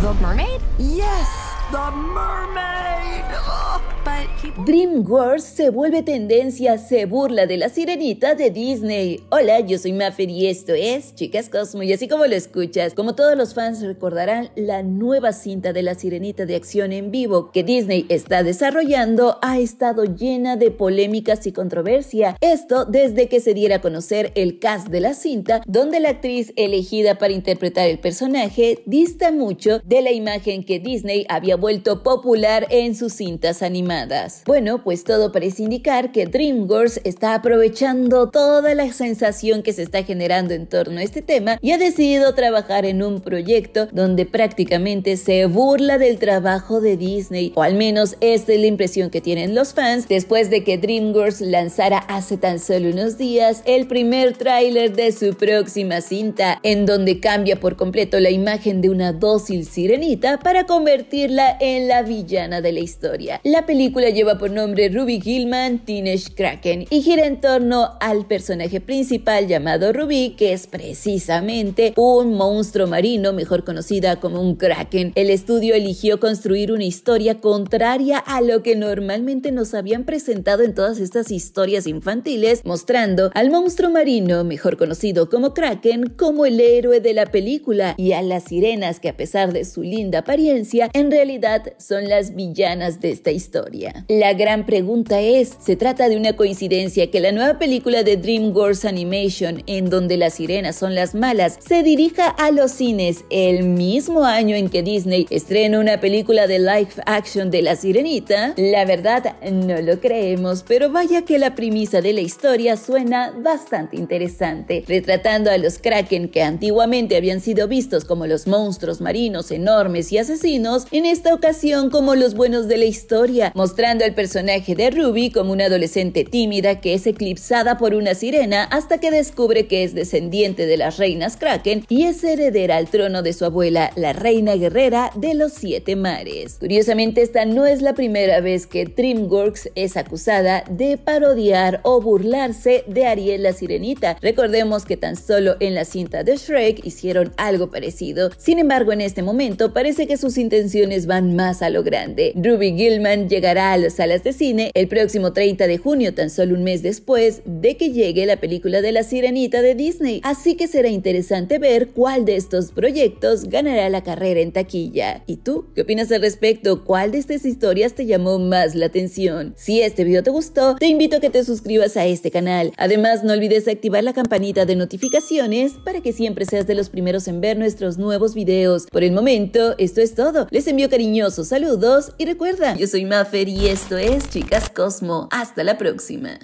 The mermaid? Yes, the mermaid! Oh. DreamWorks se vuelve tendencia, se burla de la sirenita de Disney. Hola, yo soy Maffer y esto es Chicas Cosmo y así como lo escuchas, como todos los fans recordarán la nueva cinta de la sirenita de acción en vivo que Disney está desarrollando ha estado llena de polémicas y controversia. Esto desde que se diera a conocer el cast de la cinta, donde la actriz elegida para interpretar el personaje dista mucho de la imagen que Disney había vuelto popular en sus cintas animadas. Bueno, pues todo parece indicar que DreamWorks está aprovechando toda la sensación que se está generando en torno a este tema y ha decidido trabajar en un proyecto donde prácticamente se burla del trabajo de Disney, o al menos esta es la impresión que tienen los fans después de que DreamWorks lanzara hace tan solo unos días el primer tráiler de su próxima cinta, en donde cambia por completo la imagen de una dócil sirenita para convertirla en la villana de la historia. La película la lleva por nombre Ruby Gilman Teenage Kraken y gira en torno al personaje principal llamado Ruby, que es precisamente un monstruo marino, mejor conocida como un Kraken. El estudio eligió construir una historia contraria a lo que normalmente nos habían presentado en todas estas historias infantiles, mostrando al monstruo marino, mejor conocido como Kraken, como el héroe de la película y a las sirenas que a pesar de su linda apariencia, en realidad son las villanas de esta historia. La gran pregunta es, ¿se trata de una coincidencia que la nueva película de DreamWorks Animation, en donde las sirenas son las malas, se dirija a los cines el mismo año en que Disney estrena una película de live action de la sirenita? La verdad, no lo creemos, pero vaya que la premisa de la historia suena bastante interesante, retratando a los kraken que antiguamente habían sido vistos como los monstruos marinos enormes y asesinos, en esta ocasión como los buenos de la historia, mostrando mostrando al personaje de Ruby como una adolescente tímida que es eclipsada por una sirena hasta que descubre que es descendiente de las reinas Kraken y es heredera al trono de su abuela, la reina guerrera de los siete mares. Curiosamente, esta no es la primera vez que DreamWorks es acusada de parodiar o burlarse de Ariel la sirenita. Recordemos que tan solo en la cinta de Shrek hicieron algo parecido. Sin embargo, en este momento parece que sus intenciones van más a lo grande. Ruby Gilman llegará a las salas de cine el próximo 30 de junio, tan solo un mes después de que llegue la película de la sirenita de Disney, así que será interesante ver cuál de estos proyectos ganará la carrera en taquilla. ¿Y tú? ¿Qué opinas al respecto? ¿Cuál de estas historias te llamó más la atención? Si este video te gustó, te invito a que te suscribas a este canal. Además, no olvides activar la campanita de notificaciones para que siempre seas de los primeros en ver nuestros nuevos videos. Por el momento, esto es todo. Les envío cariñosos saludos y recuerda, yo soy Maferi y esto es Chicas Cosmo. Hasta la próxima.